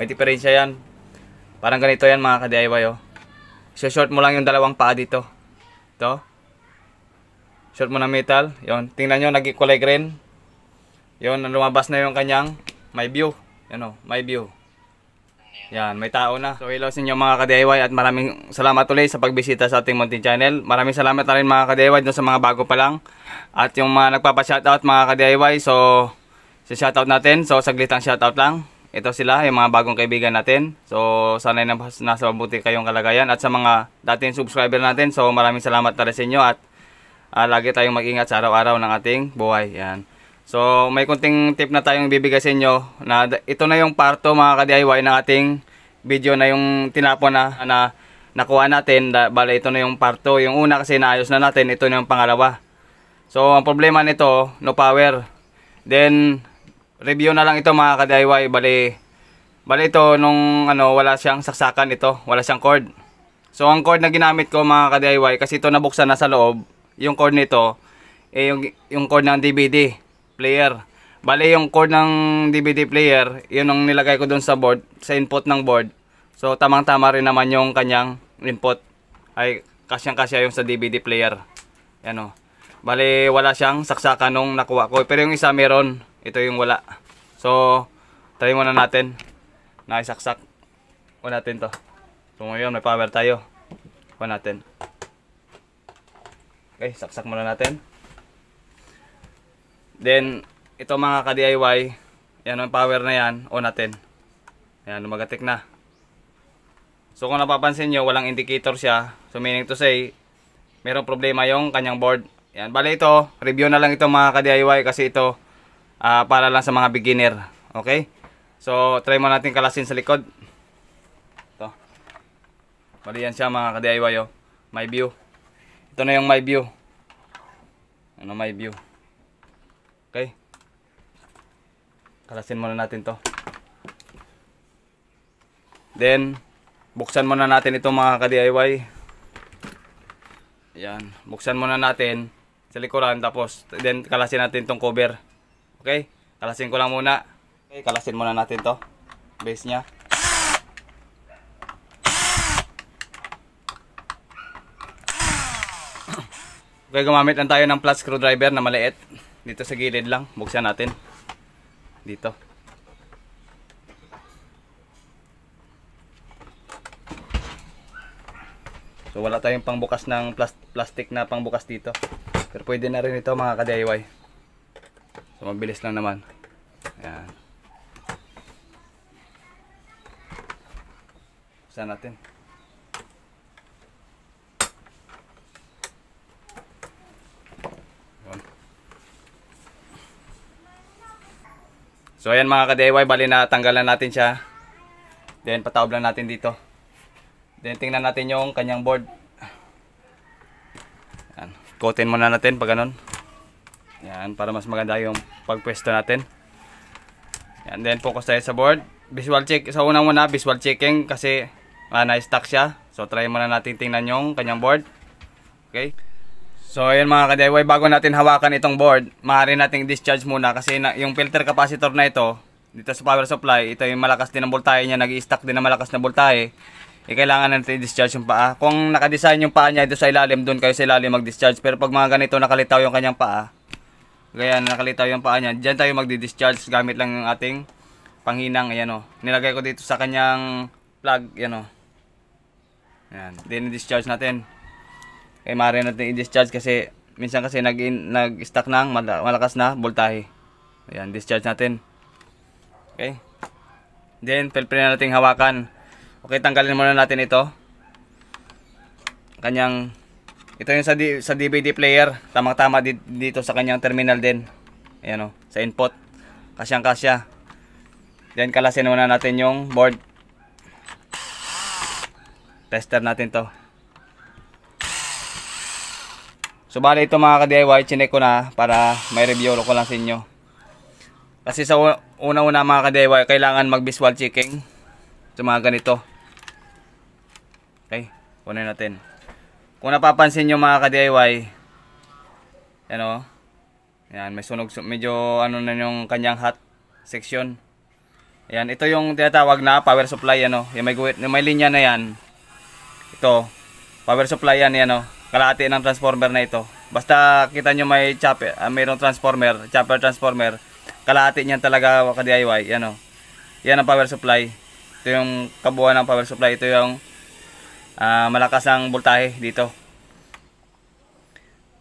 May diferensya yan. Parang ganito yan mga ka-DIY oh. Short mo lang yung dalawang paa dito. Ito. Short mo na metal. Yon, tingnan nyo nag-kulay rin. Yon, lumabas na yung kanyang may view. Ano, may view. Yan, may tao na. So hello sa inyo mga ka-DIY at maraming salamat ulit sa pagbisita sa ating Monty Channel. Maraming salamat na rin mga ka-DIY sa mga bago pa lang. At yung mga nagpapa-shoutout mga ka-DIY, so si shoutout natin. So saglit ang shoutout lang. Ito sila, yung mga bagong kaibigan natin. So, sana na nasa mabuti kayong kalagayan. At sa mga dating subscriber natin, so maraming salamat tala sa inyo. At uh, lagi tayong mag-ingat sa araw-araw ng ating buhay. Yan. So, may kunting tip na tayong bibigay sa inyo. Na ito na yung parto mga ka-DIY ng ating video na yung tinapon na, na nakuha natin. Da, ito na yung parto. Yung una kasi naayos na natin, ito na yung pangalawa. So, ang problema nito, no power. Then, review na lang ito mga ka-DIY. Bali, bali ito nung ano, wala siyang saksakan ito. Wala siyang cord. So ang cord na ginamit ko mga ka-DIY kasi ito nabuksan na sa loob. Yung cord nito, eh, yung, yung cord ng DVD player. Bali yung cord ng DVD player, yun ang nilagay ko doon sa board, sa input ng board. So tamang-tama rin naman yung kanyang input. Ay kasyang-kasya yung sa DVD player. Ano. Oh. Bali wala siyang saksakan nung nakuha ko. Pero yung isa meron. Ito yung wala. So, try muna natin. na isaksak O natin to. So, ngayon may power tayo. O natin. Okay, saksak muna natin. Then, ito mga ka-DIY, yan ang power na yan, o natin. Ayan, lumagatik na. So, kung napapansin nyo, walang indicator siya. So, meaning to say, merong problema yung kanyang board. Yan, bali ito, review na lang ito mga ka-DIY kasi ito, uh, para lang sa mga beginner. Okay? So, try mo natin kalasin sa likod. to Bali yan siya mga ka-DIY. Oh. My view. Ito na yung my view. Ano my view? Okay? Kalasin muna natin to. Then, buksan muna natin ito mga ka-DIY. Yan. Buksan muna natin sa likuran. Tapos, then kalasin natin itong cover. Okay? Kalasin ko lang muna. Okay, kalasin muna natin to. Base niya. Okay, gumamit lang tayo ng plus screwdriver na maliit. Dito sa gilid lang. Buksan natin. Dito. So wala tayong pangbukas ng plastic na pangbukas dito. Pero pwede na rin ito mga ka-DIY. So mabilis lang naman. Ayan. Saan natin? So ayan mga ka-DIY, bali na tanggalan natin siya. Then pataob lang natin dito. Then tingnan natin yung kanyang board. Ayan. Coatin muna natin pag ganun. Yan, para mas maganda yung pagpwesto natin. And then focus tayo sa board. Visual check, sa unang muna, visual checking kasi uh, na-stack siya. So try muna natin tingnan yung kanyang board. Okay? So ayan mga ka-DIY, bago natin hawakan itong board, maaari nating discharge muna kasi na, yung filter capacitor na ito, dito sa power supply, ito yung malakas din ang voltaya niya, nag-stack din ang malakas na voltaya. Eh, kailangan natin i-discharge yung paa. Kung nakadesign yung paa niya ito sa ilalim, doon kayo sa ilalim mag-discharge. Pero pag mga ganito nakalitaw yung kanyang paa, Gaya nakalitaw yung paa niya. Diyan tayo magdi-discharge gamit lang yung ating panghinang. Ayan o. Nilagay ko dito sa kanyang plug. Ayan o. Ayan. Then discharge natin. Kaya eh, maaari natin i-discharge kasi minsan kasi nag-stack nag ng malakas na voltahe. Ayan. Discharge natin. Okay. Then feel free na natin hawakan. Okay. Tanggalin muna natin ito. Kanyang ito yung sa, D sa DVD player. Tamang-tama dito sa kanyang terminal din. Ayan o, sa input. Kasyang-kasya. Then kalasin muna natin yung board. Tester natin to. So bali ito mga ka-DIY, chinek ko na para may review ko lang sa inyo. Kasi sa una-una mga ka-DIY, kailangan mag-visual checking sa mga ganito. Okay, kunin natin. Kung napapansin nyo mga ka-DIY, ano, o, yan, may sunog, medyo ano na yung kanyang hot section. Yan, ito yung tinatawag na power supply, ano, yung may, guwit, yung may linya na yan. Ito, power supply yan, eh, ano, o, kalahati ng transformer na ito. Basta kita nyo may chopper, uh, mayroong transformer, chopper transformer, kalahati niyan talaga ka-DIY, ano. Yan ang power supply. Ito yung kabuuan ng power supply, ito yung uh, malakas ang voltahe dito.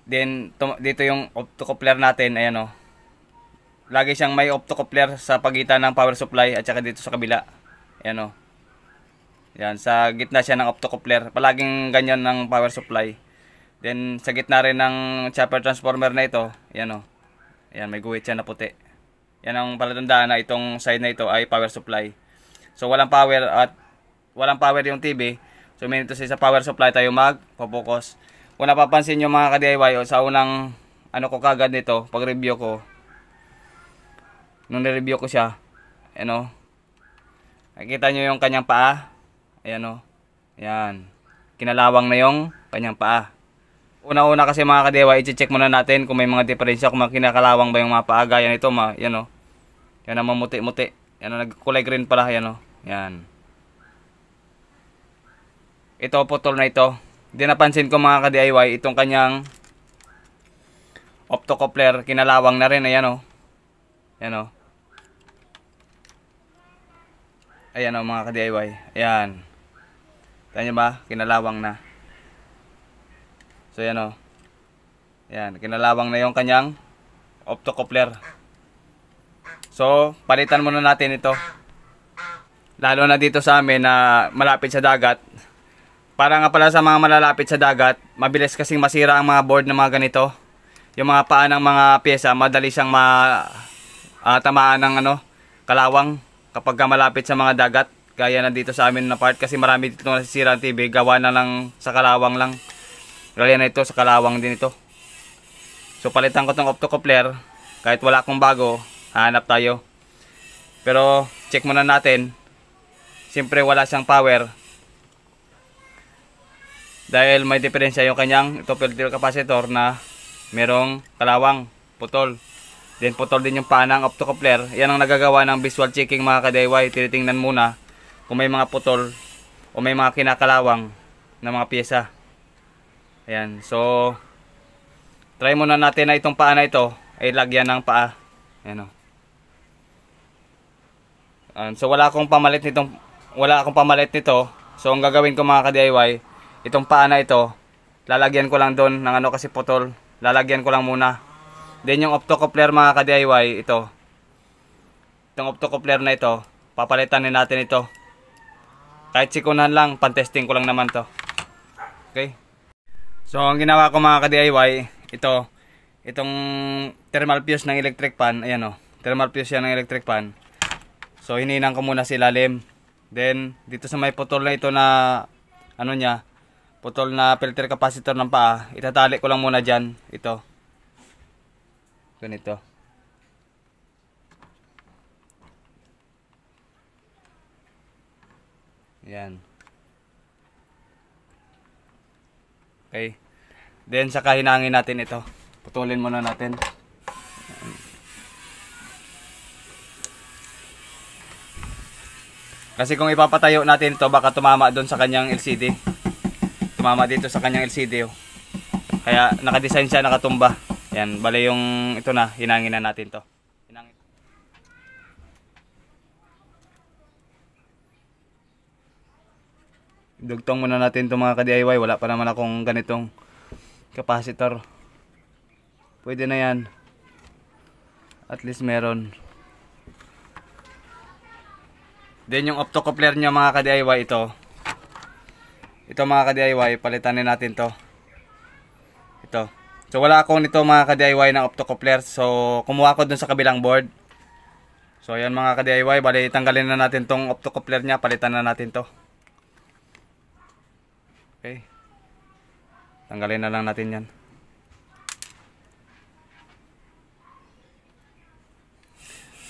Then dito yung optocoupler natin, ayan oh. Lagi siyang may optocoupler sa pagitan ng power supply at saka dito sa kabila. Ayan oh. Yan, sa gitna siya ng optocoupler. Palaging ganyan ng power supply. Then sa gitna rin ng chopper transformer na ito, ayan oh. Ayan, may guhit siya na puti. Yan ang palatandaan na itong side na ito ay power supply. So walang power at walang power yung TV So, may nito sa power supply tayo mag-focus. Kung napapansin nyo mga ka-DIY, oh, sa unang ano ko kagad nito, pag-review ko, nung nireview ko siya, ano, nakikita nyo yung kanyang paa, ayan o, oh. ayan, kinalawang na yung kanyang paa. Una-una kasi mga ka-DIY, i-check muna natin kung may mga diferensya, kung kinakalawang ba yung mga paa, gaya nito, ma, yan o, yan ang mamuti-muti, yan o, nagkulay green pala, yan o, yan ito putol na ito di napansin ko mga ka-DIY itong kanyang optocoupler kinalawang na rin ayan o oh. ayan o oh. ayan o oh, mga ka-DIY ayan tanya ba kinalawang na so ayan o ayan kinalawang na yung kanyang optocoupler so palitan muna natin ito lalo na dito sa amin na malapit sa dagat para nga pala sa mga malalapit sa dagat, mabilis kasing masira ang mga board ng mga ganito. Yung mga paa ng mga pyesa, madali siyang ma, uh, tamaan ng ano, kalawang kapag ka malapit sa mga dagat. Kaya nandito sa amin na part kasi marami dito nasisira ang TV. Gawa na lang sa kalawang lang. Gaya na ito, sa kalawang din ito. So palitan ko tong optocoupler. Kahit wala akong bago, hanap tayo. Pero check muna natin. Siyempre wala siyang power dahil may diferensya yung kanyang ito filter capacitor na merong kalawang putol then putol din yung panang optocoupler yan ang nagagawa ng visual checking mga ka-DIY tinitingnan muna kung may mga putol o may mga kinakalawang na mga pyesa ayan so try muna natin na itong paa na ito ay lagyan ng paa ayan o oh. so wala akong pamalit nitong wala akong pamalit nito so ang gagawin ko mga ka-DIY itong paa na ito, lalagyan ko lang doon ng ano kasi putol. Lalagyan ko lang muna. Then yung optocoupler mga ka-DIY, ito. Itong optocoupler na ito, papalitan na natin ito. Kahit sikunan lang, pantesting ko lang naman to. Okay? So ang ginawa ko mga ka-DIY, ito, itong thermal fuse ng electric pan, ayan o, thermal fuse yan ng electric pan. So hininang ko muna si lalim Then dito sa may putol na ito na ano niya, putol na filter capacitor ng paa, itatali ko lang muna dyan. Ito. Ganito. Yan. Okay. Then, saka hinangin natin ito. Putulin muna natin. Kasi kung ipapatayo natin ito, baka tumama doon sa kanyang LCD tumama dito sa kanyang LCD oh. kaya nakadesign siya nakatumba yan bali yung ito na hinangin na natin to hinangin. dugtong muna natin to mga ka-DIY wala pa naman akong ganitong capacitor pwede na yan at least meron then yung optocoupler niya mga ka-DIY ito ito mga ka-DIY, palitan na natin to. Ito. So wala akong nito mga ka-DIY ng optocoupler. So kumuha ko dun sa kabilang board. So ayan mga ka-DIY, bali tanggalin na natin tong optocoupler niya, palitan na natin to. Okay. Tanggalin na lang natin 'yan.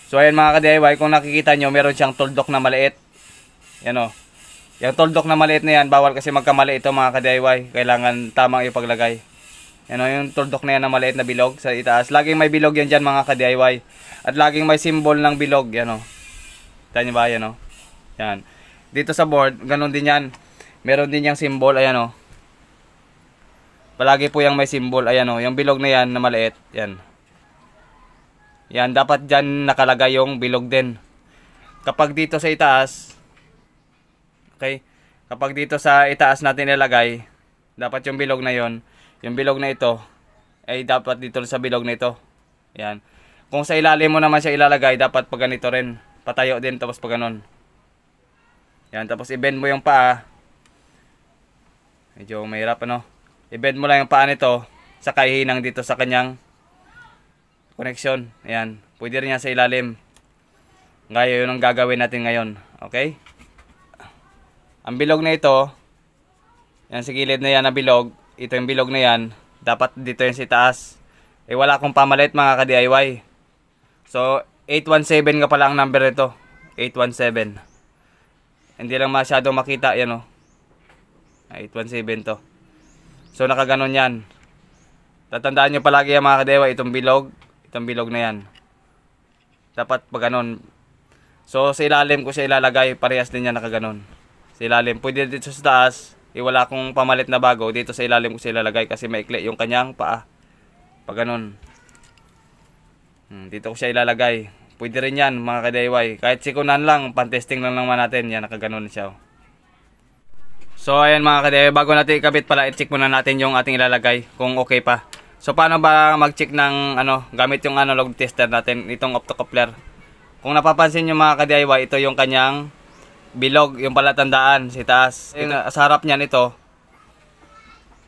So ayan mga ka-DIY, kung nakikita nyo, meron siyang tuldok na maliit. Yan o. Oh. Yung toldok na maliit na yan, bawal kasi magkamali ito mga ka-DIY. Kailangan tamang ipaglagay. Yan o, yung toldok na yan na maliit na bilog sa itaas. Laging may bilog yan dyan mga ka-DIY. At laging may symbol ng bilog. Yan o. Kita nyo ba? Yan o. Yan. Dito sa board, ganun din yan. Meron din yung symbol. Ayan o. Palagi po yung may symbol. Ayan o. Yung bilog na yan na maliit. Yan. Yan. Dapat dyan nakalagay yung bilog din. Kapag dito sa itaas, Okay? Kapag dito sa itaas natin nilagay, dapat yung bilog na yon, yung bilog na ito, ay dapat dito sa bilog na ito. Yan. Kung sa ilalim mo naman siya ilalagay, dapat pag ganito rin. Patayo din, tapos pag ganon. Yan, tapos i-bend mo yung paa. Medyo mahirap, ano? I-bend mo lang yung paa nito, sa kahinang dito sa kanyang connection. Ayan, pwede rin yan sa ilalim. Ngayon, yun ang gagawin natin ngayon. Okay? Ang bilog na ito, yan sa gilid na yan na bilog, ito yung bilog na yan, dapat dito yan si taas. Eh wala akong pamalit mga ka-DIY. So, 817 ka pala ang number nito. 817. Hindi lang masyado makita, yan o. 817 ah, to. So, nakaganon yan. Tatandaan nyo palagi yan ah, mga DIY itong bilog, itong bilog na yan. Dapat pag ganun. So, sa ilalim ko siya ilalagay, parehas din yan nakaganon sa ilalim. Pwede dito sa taas, eh, wala akong pamalit na bago. Dito sa ilalim ko sila lagay kasi maikli yung kanyang paa. Pag ganun. Hmm, dito ko siya ilalagay. Pwede rin yan mga ka-DIY. Kahit sikunan lang, pantesting lang naman natin. Yan, nakaganon siya. Oh. So ayan mga ka-DIY, bago natin ikabit pala, i-check muna natin yung ating ilalagay kung okay pa. So paano ba mag-check ng ano, gamit yung analog tester natin, itong optocoupler. Kung napapansin nyo mga ka-DIY, ito yung kanyang bilog, yung palatandaan, si taas. Ito, sa harap niyan ito,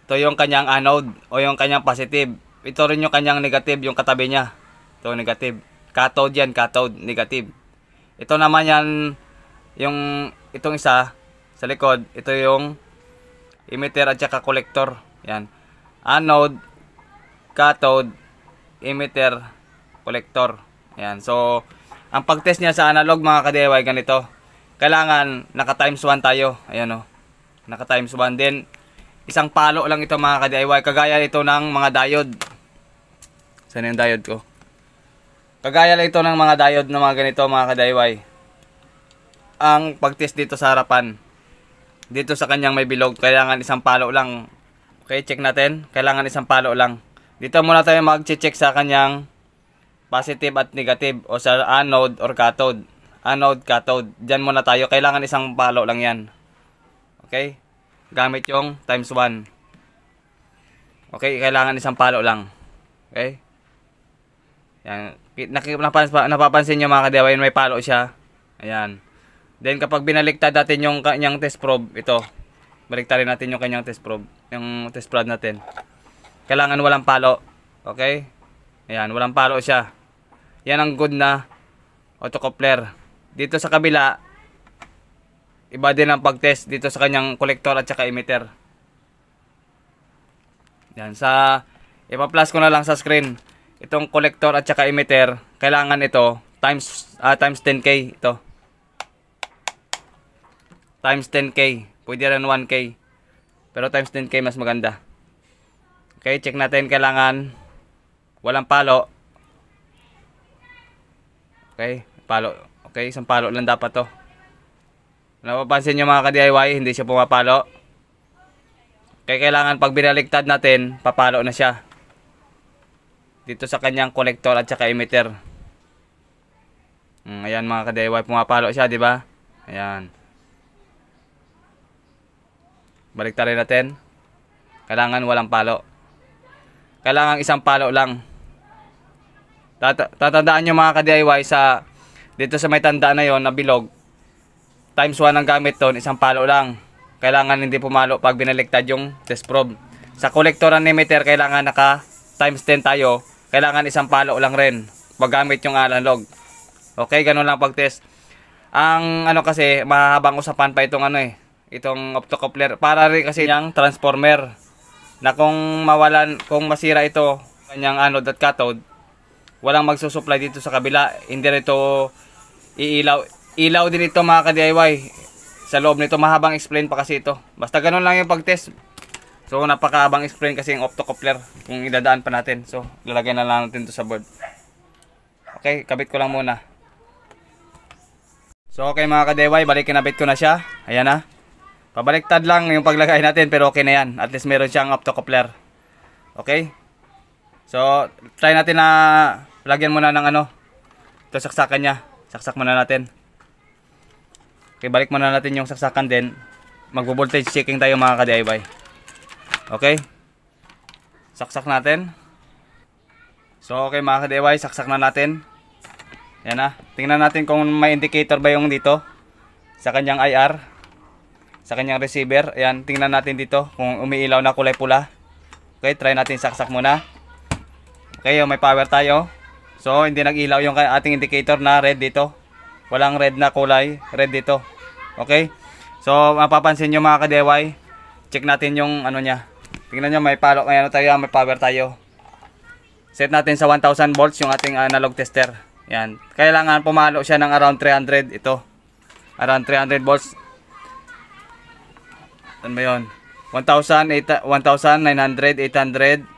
ito yung kanyang anode o yung kanyang positive. Ito rin yung kanyang negative, yung katabi niya. Ito negative. Cathode yan, cathode, negative. Ito naman yan, yung itong isa sa likod, ito yung emitter at saka collector. Yan. Anode, cathode, emitter, collector. Yan. So, ang pagtest niya sa analog mga ka-DIY ganito kailangan naka times 1 tayo. Ayan o. Naka times 1 din. Isang palo lang ito mga ka-DIY. Kagaya ito ng mga diode. Saan yung diode ko? Kagaya lang ito ng mga diode ng mga ganito mga ka-DIY. Ang pag test dito sa harapan. Dito sa kanyang may bilog. Kailangan isang palo lang. Okay, check natin. Kailangan isang palo lang. Dito muna tayo mag-check sa kanyang positive at negative o sa anode or cathode anode, cathode. Diyan muna tayo. Kailangan isang palo lang yan. Okay? Gamit yung times 1. Okay? Kailangan isang palo lang. Okay? Yan. Napapansin, napapansin nyo mga kadewain, may palo siya. Ayan. Then kapag binaliktad natin yung kanyang test probe, ito. Baliktarin natin yung kanyang test probe, yung test probe natin. Kailangan walang palo. Okay? Ayan, walang palo siya. Yan ang good na autocoupler. Dito sa kabila, iba din ang pagtest dito sa kanyang collector at saka emitter. Yan, sa ipa-plus ko na lang sa screen itong collector at saka emitter, kailangan ito times uh, times 10k ito. Times 10k, pwede rin 1k. Pero times 10k mas maganda. Okay, check natin kailangan walang palo. Okay, palo. Okay, isang palo lang dapat to. Napapansin nyo mga ka-DIY, hindi siya pumapalo. Kaya kailangan pag binaliktad natin, papalo na siya. Dito sa kanyang collector at saka emitter. Mm, ayan mga ka-DIY, pumapalo siya, di ba? Ayan. Baliktarin natin. Kailangan walang palo. Kailangan isang palo lang. Tat tatandaan nyo mga ka-DIY sa dito sa may tandaan na yon na bilog, times 1 ang gamit ton, isang palo lang. Kailangan hindi pumalo pag binaliktad yung test probe. Sa collector animator, kailangan naka times 10 tayo. Kailangan isang palo lang rin pag gamit yung analog. Okay, ganun lang pag-test. Ang ano kasi, mahabang usapan pa itong ano eh, itong optocoupler. Para rin kasi yung transformer na kung mawalan, kung masira ito, kanyang anode at cathode, walang magsusupply dito sa kabila. Hindi rito Iilaw, ilaw din ito mga ka-DIY. Sa loob nito mahabang explain pa kasi ito. Basta ganun lang yung pag-test. So napakaabang explain kasi yung optocoupler kung idadaan pa natin. So lalagay na lang natin ito sa board. Okay, kabit ko lang muna. So okay mga ka-DIY, balik kinabit ko na siya. Ayan na. Ah. Pabaliktad lang yung paglagay natin pero okay na yan. At least meron siyang optocoupler. Okay? So, try natin na lagyan muna ng ano. Ito saksakan niya saksak muna natin okay balik muna natin yung saksakan din magbo voltage checking tayo mga ka-DIY okay saksak natin so okay mga ka-DIY saksak na natin yan na tingnan natin kung may indicator ba yung dito sa kanyang IR sa kanyang receiver yan tingnan natin dito kung umiilaw na kulay pula okay try natin saksak muna okay oh, may power tayo So, hindi nag-ilaw yung ating indicator na red dito. Walang red na kulay. Red dito. Okay? So, mapapansin nyo mga kadeway. Check natin yung ano niya. Tingnan nyo, may palo. May ano tayo, may power tayo. Set natin sa 1000 volts yung ating analog tester. Yan. Kailangan pumalo siya ng around 300. Ito. Around 300 volts. Ano ba yun? 1,900, 800, 700,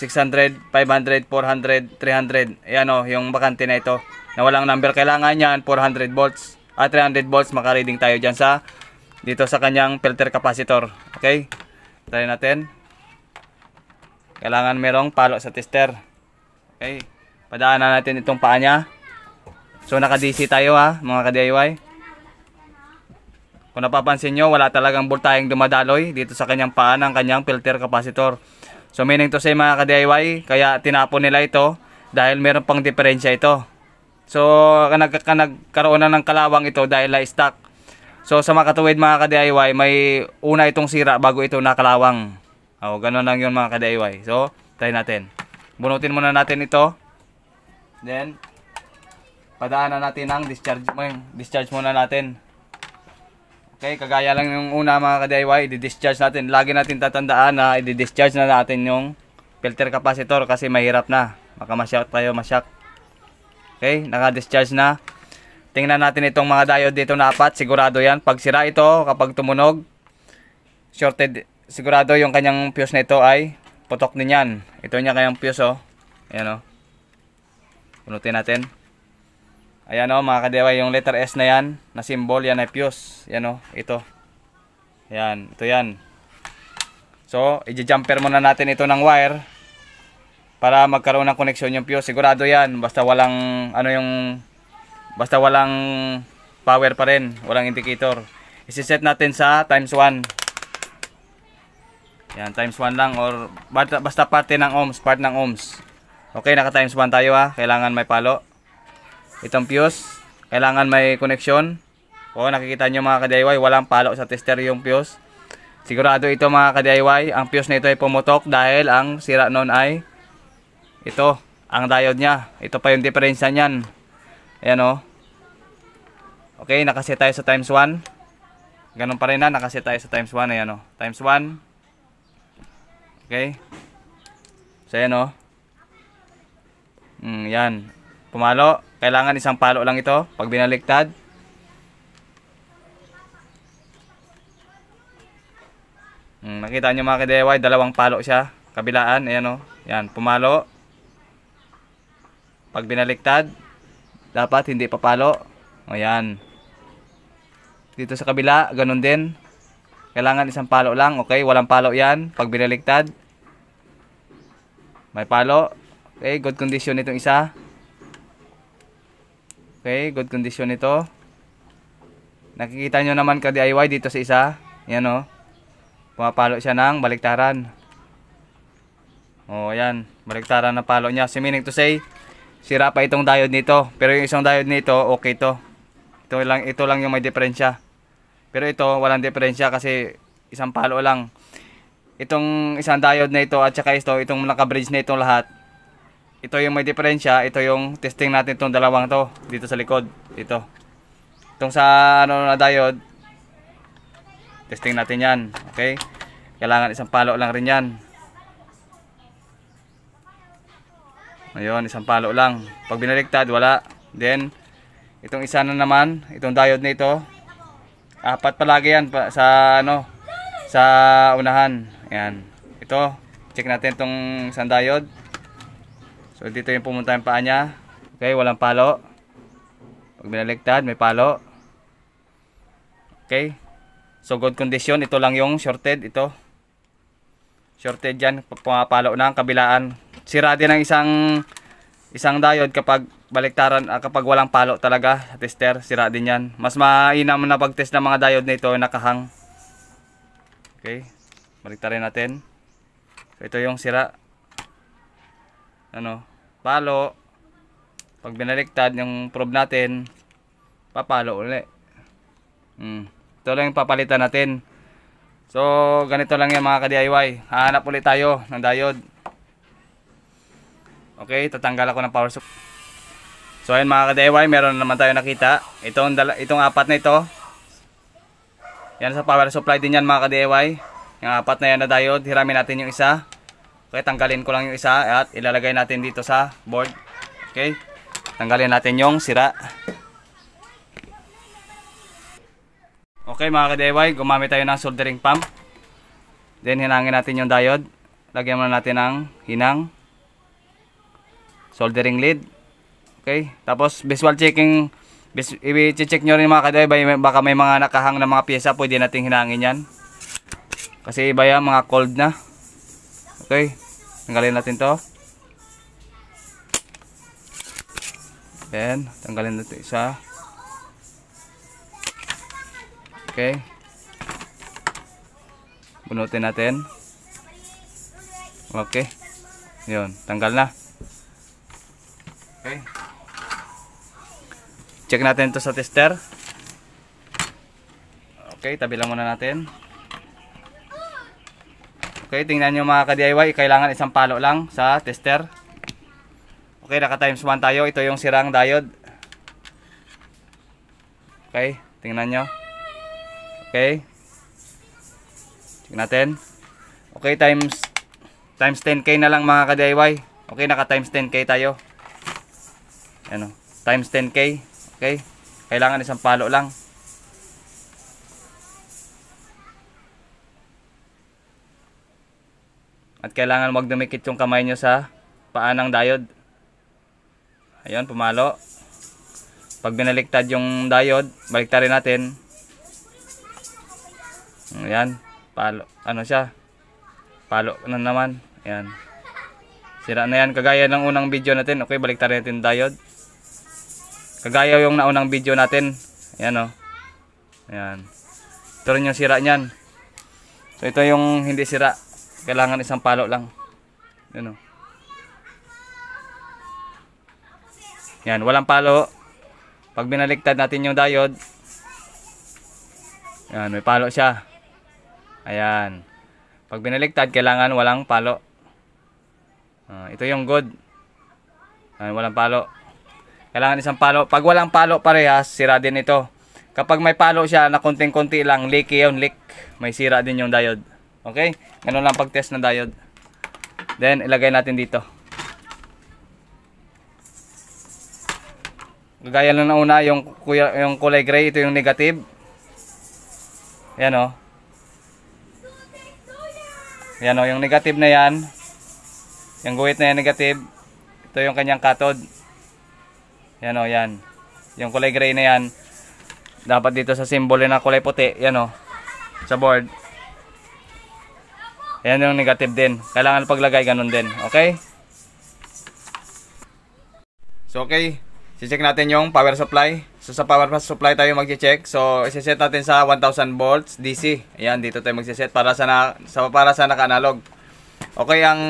600, 500, 400, 300. Ayan o, oh, yung bakante na ito. Na walang number kailangan yan, 400 volts. At ah, 300 volts, makareading tayo dyan sa, dito sa kanyang filter capacitor. Okay? Try natin. Kailangan merong palo sa tester. Okay? Padaanan natin itong paa niya. So, naka-DC tayo ha, mga ka-DIY. Kung napapansin nyo, wala talagang voltayang dumadaloy dito sa kanyang paa ng kanyang filter capacitor. So meaning to say mga ka-DIY, kaya tinapon nila ito dahil meron pang diferensya ito. So nag nagkaroon na ng kalawang ito dahil na-stock. So sa mga katuwid mga ka-DIY, may una itong sira bago ito nakalawang. O, oh, ganoon lang yun mga ka-DIY. So, try natin. Bunutin muna natin ito. Then, padaanan natin ang discharge. discharge muna natin. Okay, kagaya lang ng una mga ka-DIY, i-discharge natin. Lagi natin tatandaan na i-discharge na natin yung filter capacitor kasi mahirap na. Baka tayo, masyak. Okay, naka-discharge na. Tingnan natin itong mga diode dito na apat. Sigurado yan. Pag sira ito, kapag tumunog, shorted, sigurado yung kanyang fuse na ito ay putok din yan. Ito niya kanyang fuse, oh. Ayan, oh. Punutin natin. Ayan o oh, mga kadewa, yung letter S na yan, na symbol, yan ay fuse. Yan o, oh, ito. Yan, ito yan. So, i-jumper muna natin ito ng wire para magkaroon ng connection yung fuse. Sigurado yan, basta walang, ano yung, basta walang power pa rin, walang indicator. Isiset natin sa times 1. Yan, times 1 lang or basta, basta parte ng ohms, part ng ohms. Okay, naka times 1 tayo ha, ah. kailangan may palo itong fuse kailangan may connection o nakikita nyo mga ka-DIY walang palo sa tester yung fuse sigurado ito mga ka-DIY ang fuse nito ay pumutok dahil ang sira noon ay ito ang diode nya ito pa yung diferensya nyan ayan o oh. okay nakaset tayo sa times 1 ganun pa rin na nakaset tayo sa times 1 ayan o oh. times 1 okay so ayan o oh. mm, yan pumalo kailangan isang palo lang ito pag binaliktad. Hmm, nakita nyo mga ka-DIY, dalawang palo siya. Kabilaan, ayan o. Yan, pumalo. Pag binaliktad, dapat hindi papalo. O yan. Dito sa kabila, ganun din. Kailangan isang palo lang, okay? Walang palo yan. Pag binaliktad, may palo. Okay, good condition itong isa. Okay, good condition ito. Nakikita nyo naman ka-DIY dito sa isa. Yan o. Oh. Pumapalo siya ng baliktaran. O, oh, yan. Baliktaran na palo niya. So, meaning to say, sira pa itong diode nito. Pero yung isang diode nito, okay to. Ito lang, ito lang yung may diferensya. Pero ito, walang diferensya kasi isang palo lang. Itong isang diode na ito at saka ito, itong naka-bridge na itong lahat, ito yung may diferensya, ito yung testing natin itong dalawang to dito sa likod, ito. Itong sa ano na diode, testing natin yan, okay? Kailangan isang palo lang rin yan. Ayun, isang palo lang. Pag binaliktad, wala. Then, itong isa na naman, itong diode nito, apat palagi yan sa ano, sa unahan. Ayan. Ito, check natin itong isang diode. So dito yung pumunta yung paa niya. Okay, walang palo. Pag binaligtad, may palo. Okay. So good condition. Ito lang yung shorted. Ito. Shorted yan. Pag pumapalo na ang kabilaan. Sira din ang isang isang diode kapag baliktaran ah, kapag walang palo talaga tester sira din yan mas mainam na pag test ng mga diode na ito nakahang okay baliktarin natin so, ito yung sira ano palo pag binaliktad yung probe natin papalo uli hmm. ito lang yung papalitan natin so ganito lang yan mga ka-DIY hahanap ulit tayo ng diode okay tatanggal ako ng power supply so ayan mga ka-DIY meron naman tayo nakita itong, itong apat na ito yan sa power supply din yan mga ka-DIY yung apat na yan na diode hiramin natin yung isa Okay, tanggalin ko lang yung isa at ilalagay natin dito sa board. Okay? Tanggalin natin yung sira. Okay mga ka-DIY, gumamit tayo ng soldering pump. Then hinangin natin yung diode. Lagyan muna natin ng hinang. Soldering lead. Okay? Tapos visual checking. I-check nyo rin mga ka-DIY. Baka may mga nakahang na mga pyesa. Pwede natin hinangin yan. Kasi iba yan, mga cold na. Okay. Tanggalin natin to. Then, tanggalin natin isa. Okay. Bunutin natin. Okay. 'Yon, tanggal na. Okay. Check natin to sa tester. Okay, tabi lang muna natin. Okay, tingnan nyo mga ka-DIY, kailangan isang palo lang sa tester. Okay, naka-times 1 tayo. Ito yung sirang diode. Okay, tingnan nyo. Okay. Tingnan natin. Okay, times times 10k na lang mga ka-DIY. Okay, naka-times 10k tayo. Ano? Times 10k. Okay. Kailangan isang palo lang. At kailangan magdumikit yung kamay nyo sa paa ng diode. Ayun, pumalo. Pag binaliktad yung diode, baliktarin natin. Ayan, palo. Ano siya? Palo na naman. Ayan. Sira na yan. Kagaya ng unang video natin. Okay, baliktarin natin diode. Kagaya yung naunang video natin. Ayan o. Oh. Ayan. Ito rin yung sira niyan. So, ito yung hindi sira. Kailangan isang palo lang. Yan o. Oh. Yan, walang palo. Pag binaliktad natin yung diode, yan, may palo siya. Ayan. Pag binaliktad, kailangan walang palo. Uh, ito yung good. yan, walang palo. Kailangan isang palo. Pag walang palo parehas, sira din ito. Kapag may palo siya na konting-konti lang, leaky yun, leak. May sira din yung diode. Okay? Ganun lang pag-test ng diode. Then, ilagay natin dito. Gaya lang na una, yung, kuya, yung kulay gray, ito yung negative. Ayan o. Oh. Ayan o, oh, yung negative na yan. Yung guhit na yan, negative. Ito yung kanyang cathode. Ayan o, oh, yan. Yung kulay gray na yan. Dapat dito sa simbolo na kulay puti. Ayan o. Sa board. Ayan yung negative din. Kailangan paglagay ganun din. Okay? So okay, si-check natin yung power supply. So sa power supply tayo magche-check. So i-set natin sa 1000 volts DC. Ayan, dito tayo magse-set para sa, na, sa para sa naka-analog. Okay, ang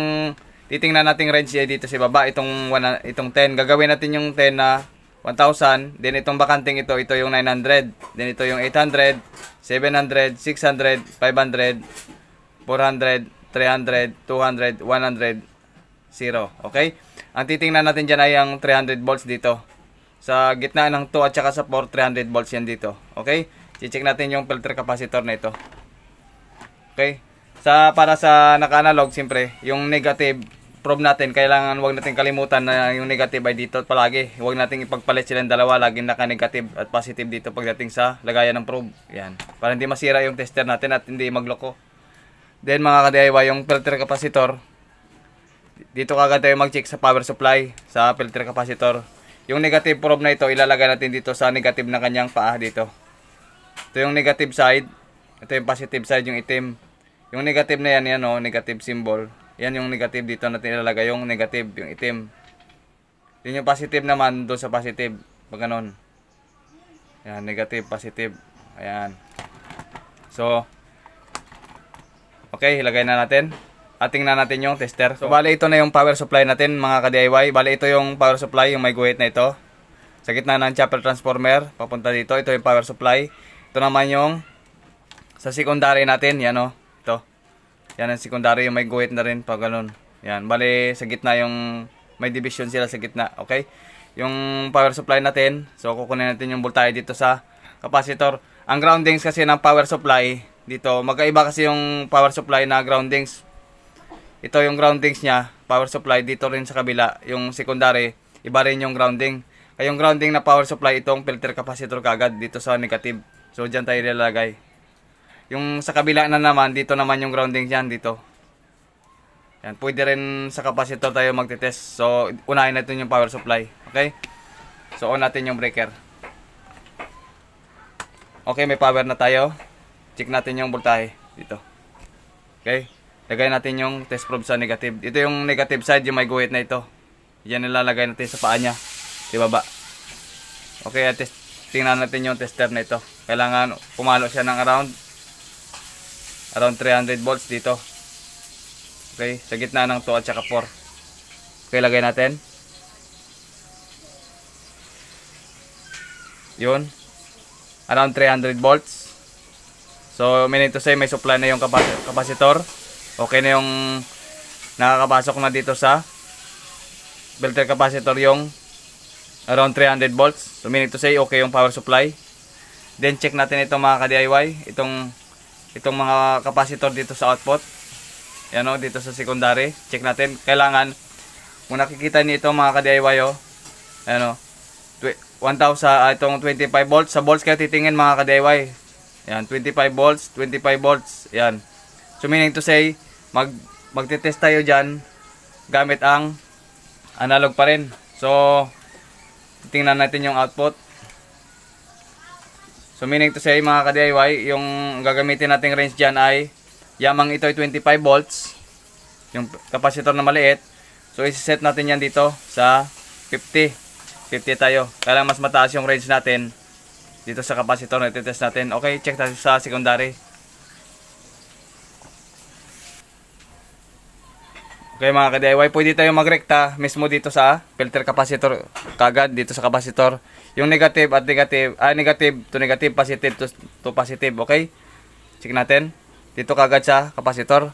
titingnan nating range ay dito sa si baba itong one, itong 10. Gagawin natin yung 10 na 1000, then itong bakanting ito, ito yung 900, then ito yung 800, 700, 600, 500, 400, 300, 200, 100, 0. Okay? Ang titingnan natin dyan ay ang 300 volts dito. Sa gitna ng 2 at saka sa 4, 300 volts yan dito. Okay? Check natin yung filter capacitor na ito. Okay? Sa, para sa naka-analog, siyempre, yung negative probe natin, kailangan wag natin kalimutan na yung negative ay dito palagi. Huwag natin ipagpalit silang dalawa, laging naka-negative at positive dito pagdating sa lagayan ng probe. Yan. Para hindi masira yung tester natin at hindi magloko. Then mga ka-DIY, yung filter capacitor, dito kagad tayo mag-check sa power supply, sa filter capacitor. Yung negative probe na ito, ilalagay natin dito sa negative na kanyang paa dito. Ito yung negative side, ito yung positive side, yung itim. Yung negative na yan, yan o, oh, negative symbol. Yan yung negative dito natin ilalagay, yung negative, yung itim. Yun yung positive naman, doon sa positive, pag ganun. Yan, negative, positive. Ayan. So, Okay, ilagay na natin. At tingnan natin yung tester. So, bali ito na yung power supply natin mga ka-DIY. Bali ito yung power supply, yung may guhit na ito. Sa gitna ng chapel transformer, papunta dito. Ito yung power supply. Ito naman yung sa secondary natin. Yan o. Oh. Ito. Yan ang secondary, yung may guhit na rin pag ganun. Yan. Bali sa gitna yung may division sila sa gitna. Okay? Yung power supply natin. So kukunin natin yung voltage dito sa capacitor. Ang groundings kasi ng power supply dito. Magkaiba kasi yung power supply na groundings. Ito yung groundings niya, power supply dito rin sa kabila, yung secondary, iba rin yung grounding. Kaya yung grounding na power supply itong filter capacitor kagad dito sa negative. So diyan tayo ilalagay. Yung sa kabila na naman, dito naman yung grounding niyan dito. Yan, pwede rin sa capacitor tayo magte-test. So unahin natin yung power supply, okay? So on natin yung breaker. Okay, may power na tayo check natin yung voltahe dito. Okay? Lagay natin yung test probe sa negative. Ito yung negative side, yung may guhit na ito. Yan nilalagay natin sa paa niya. Di ba ba? Okay, at test, tingnan natin yung tester na ito. Kailangan pumalo siya ng around around 300 volts dito. Okay, sa gitna ng 2 at saka 4. Okay, lagay natin. Yun. Around 300 volts. So, meaning to say, may supply na yung kapasitor. Okay na yung nakakapasok na dito sa filter capacitor yung around 300 volts. So, meaning to say, okay yung power supply. Then, check natin itong mga ka-DIY. Itong, itong mga capacitor dito sa output. Yan o, oh, dito sa secondary. Check natin. Kailangan, kung nakikita niyo ito mga ka-DIY o, ano, 1,000, uh, itong 25 volts. Sa volts kayo titingin mga ka-DIY. Ayan, 25 volts, 25 volts. Ayan. So meaning to say, mag magte-test tayo diyan gamit ang analog pa rin. So titingnan natin yung output. So meaning to say mga ka-DIY, yung gagamitin nating range diyan ay yamang ito ay 25 volts, yung capacitor na maliit. So i-set natin yan dito sa 50. 50 tayo. Kailangan mas mataas yung range natin dito sa capacitor na test natin. Okay, check natin sa secondary. Okay mga ka-DIY, pwede tayong magrekta mismo dito sa filter capacitor kagad dito sa capacitor. Yung negative at negative, ah negative to negative, positive to, to positive, okay? Check natin. Dito kagad sa capacitor.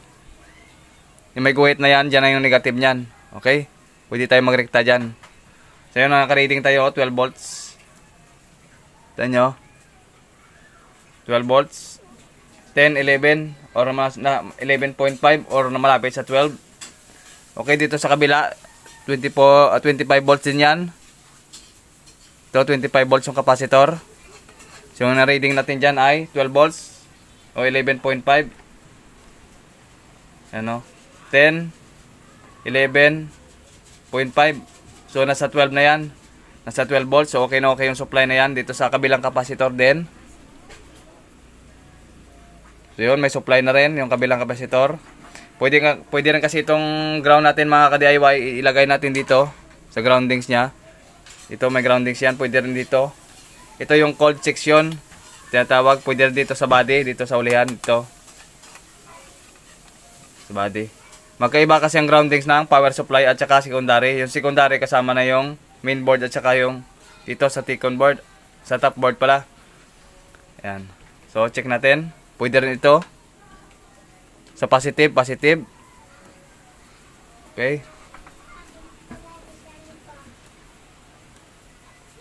Yung may guhit na yan, dyan na yung negative niyan. Okay? Pwede tayong magrekta dyan. So yun, nakaka-rating tayo, 12 volts. Tignan nyo. 12 volts. 10, 11, or mas na 11.5 or na malapit sa 12. Okay, dito sa kabila, 24, uh, 25 volts din yan. Ito, 25 volts yung capacitor. So, yung na-reading natin dyan ay 12 volts o 11.5. Ano? 10, 11.5. So, nasa 12 na yan. Nasa 12 volts. So, okay na okay yung supply na yan. Dito sa kabilang capacitor din. So, yun. May supply na rin yung kabilang capacitor. Pwede, pwede rin kasi itong ground natin mga ka-DIY. Ilagay natin dito sa groundings niya. Ito may groundings yan. Pwede rin dito. Ito yung cold section. Tinatawag. Pwede rin dito sa body. Dito sa ulihan. Dito. Sa body. Magkaiba kasi ang groundings ng power supply at saka secondary. Yung secondary kasama na yung main board at saka yung dito sa tikon board, sa top board pala. Ayan. So, check natin. Pwede rin ito. Sa positive, positive. Okay.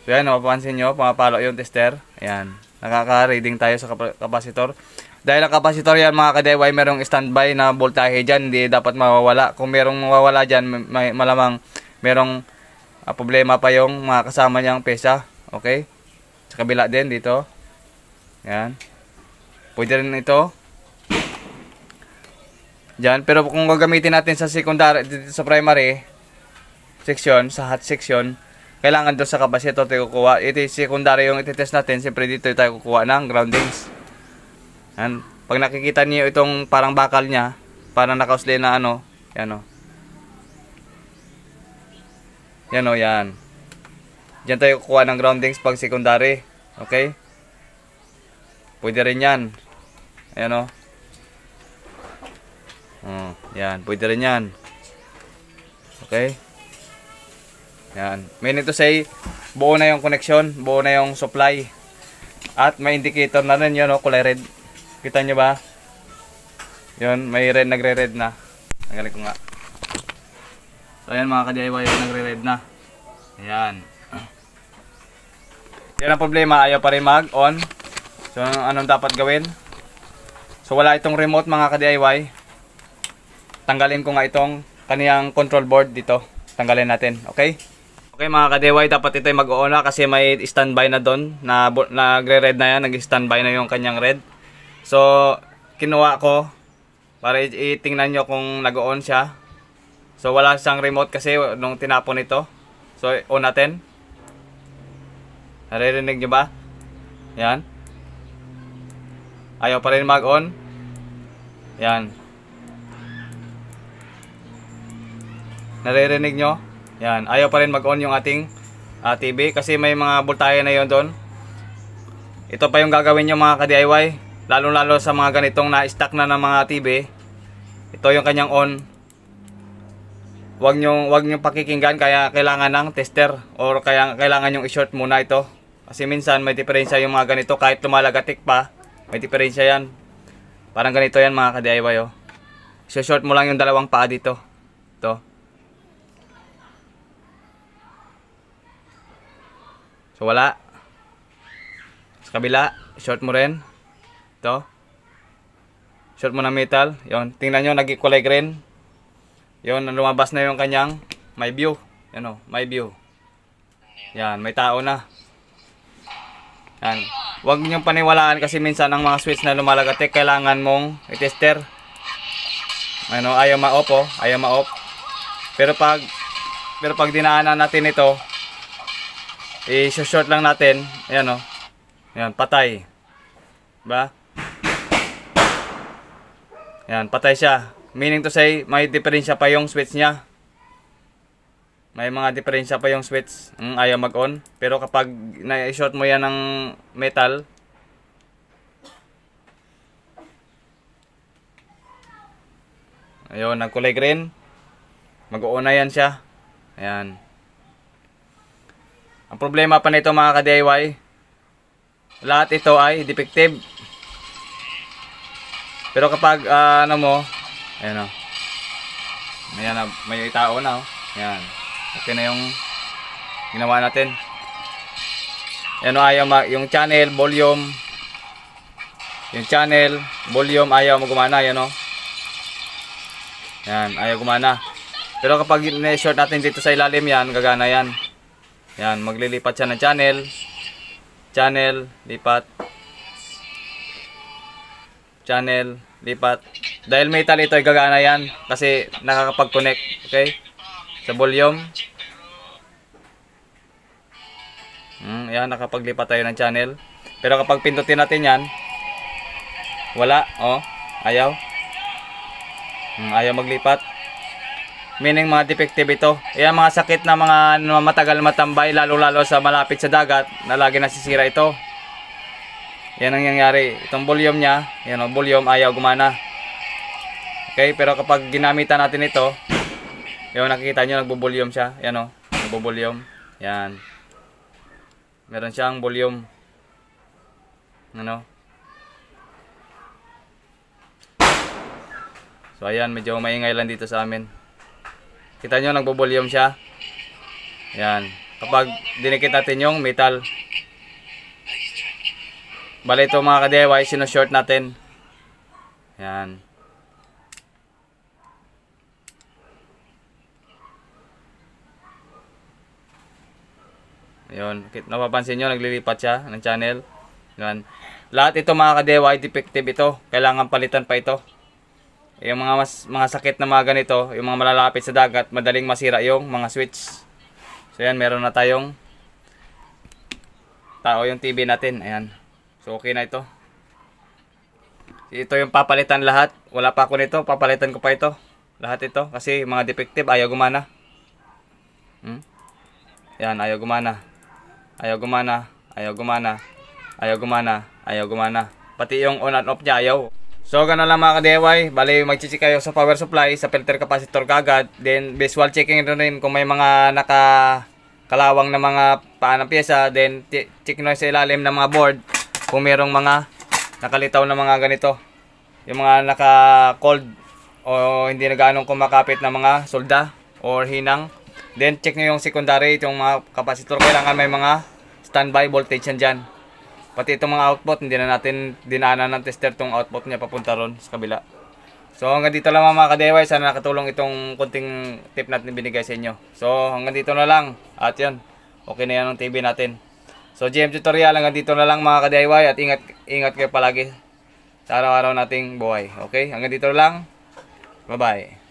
So, yan, mapapansin nyo, pumapalo yung tester. Ayan. Nakaka-reading tayo sa kap kapasitor. Dahil ang kapasitor yan mga ka-DIY, merong standby na voltahe dyan, hindi dapat mawawala. Kung merong mawawala dyan, may, malamang merong uh, problema pa yung mga kasama niyang pesa. Okay? Sa kabila din dito. Yan. Pwede rin ito. Yan. Pero kung gagamitin natin sa secondary, dito sa primary section, sa hot section, kailangan doon sa kapasito tayo kukuha. Ito yung secondary yung itetest natin. Siyempre dito tayo kukuha ng groundings. Yan. Pag nakikita niyo itong parang bakal niya, parang nakausli na ano, yan o. Oh. Yan o, yan. Diyan tayo kukuha ng groundings pag secondary. Okay? Pwede rin yan. Ayan o. Oh, yan. Pwede rin yan. Okay? Yan. Meaning to say, buo na yung connection, buo na yung supply. At may indicator na rin yun, no? kulay red. Kita nyo ba? Yun, may red, nagre-red na. Ang galing ko nga. So ayan mga ka-DIY, oh, nagre-red na. Ayan. Yan ang problema, ayaw pa rin mag-on. So anong dapat gawin? So wala itong remote mga ka-DIY. Tanggalin ko nga itong kaniyang control board dito. Tanggalin natin, okay? Okay mga ka-DIY, dapat ito ay mag-on na kasi may standby na doon. Na, Nagre-red na yan, nag-standby na yung kanyang red. So kinuha ko para itingnan nyo kung nag-on siya So wala siyang remote kasi nung tinapon ito. So on natin. Naririnig nyo ba? Yan. Ayaw pa rin mag-on. Yan. Naririnig nyo? Yan. Ayaw pa rin mag-on yung ating uh, ah, TV kasi may mga bultahe na yon doon. Ito pa yung gagawin nyo mga ka-DIY. Lalo-lalo sa mga ganitong na-stack na ng mga TV. Ito yung kanyang on wag nyo wag nyo pakikinggan kaya kailangan ng tester or kaya kailangan yung i-short muna ito kasi minsan may diferensya yung mga ganito kahit lumalagatik pa may diferensya yan parang ganito yan mga ka-DIY oh. so short mo lang yung dalawang paa dito to so wala sa kabila short mo rin to short mo na metal yon tingnan nyo naging kulay green yun, lumabas na yung kanyang my view. Ano, oh, my view. Yan, may tao na. Yan. Huwag niyong paniwalaan kasi minsan ang mga switch na lumalagatik, kailangan mong i-tester. Ano, ayaw ma-off oh, ayaw ma-off. Pero pag pero pag dinaanan natin ito, i-short lang natin. Ayan oh. Yan, patay. Ba? Diba? Yan, patay siya. Meaning to say, may diferensya pa yung switch niya. May mga diferensya pa yung switch. ang hmm, ayaw mag-on. Pero kapag na shot mo yan ng metal, ayun, nagkulay green. Mag-uuna yan siya. Ayan. Ang problema pa nito mga ka-DIY, lahat ito ay defective. Pero kapag uh, ano mo, Ayan o. Ayan na, may tao na o. Oh. Ayan. Okay na yung ginawa natin. Ayan o, oh, ayaw mag, yung channel, volume. Yung channel, volume, ayaw mo gumana. Ayan o. Oh. Ayan, ayaw gumana. Pero kapag na-short natin dito sa ilalim yan, gagana yan. Ayan, maglilipat siya ng channel. Channel, lipat. Channel, lipat. Dahil metal ito ay gagana yan kasi nakakapag-connect. Okay? Sa volume. Hmm, yan, nakapaglipat tayo ng channel. Pero kapag pindutin natin yan, wala. Oh, ayaw. Hmm, ayaw maglipat. Meaning mga defective ito. Yan mga sakit na mga ano, matagal matambay, lalo-lalo sa malapit sa dagat na lagi nasisira ito. Yan ang nangyari. Itong volume niya, yan o, oh, volume ayaw gumana. Okay, pero kapag ginamitan natin ito, yun, nakikita niyo nagbo-volume siya. Yan oh, nagbo-volume. Yan. Meron siyang volume. Ano? So, ayan, medyo maingay lang dito sa amin. Kita nyo, nagbo-volume siya. Yan. Kapag dinikit natin yung metal. Bala ito mga ka-DIY, sinushort natin. Yan. Yun. Napapansin nyo, naglilipat siya ng channel. Yun. Lahat ito mga kadewa ay defective ito. Kailangan palitan pa ito. Yung mga mas, mga sakit na mga ganito, yung mga malalapit sa dagat, madaling masira yung mga switch. So yan, meron na tayong tao yung TV natin. Ayan. So okay na ito. Ito yung papalitan lahat. Wala pa ako nito. Papalitan ko pa ito. Lahat ito. Kasi mga defective ayaw gumana. Hmm? Yan, ayaw gumana. Ayaw gumana. Ayaw gumana. Ayaw gumana. Ayaw gumana. Pati yung on and off niya ayaw. So, ganun lang mga ka-DIY. Bali, magchichik kayo sa power supply, sa filter capacitor kagad. Then, visual checking rin rin kung may mga nakakalawang na mga paanang pyesa. Then, check nyo sa ilalim ng mga board kung mayroong mga nakalitaw na mga ganito. Yung mga naka-cold o hindi na ganong kumakapit na mga solda or hinang. Then check nyo yung secondary, itong mga capacitor kailangan may mga standby voltage yan Pati itong mga output, hindi na natin dinanan ng tester tong output niya papunta ron sa kabila. So hanggang dito lang mga ka-DIY, sana nakatulong itong kunting tip natin binigay sa inyo. So hanggang dito na lang. At yun, okay na yan ang TV natin. So GM tutorial hanggang dito na lang mga ka-DIY at ingat ingat kayo palagi sa araw-araw nating buhay. Okay? Hanggang dito lang. Bye-bye.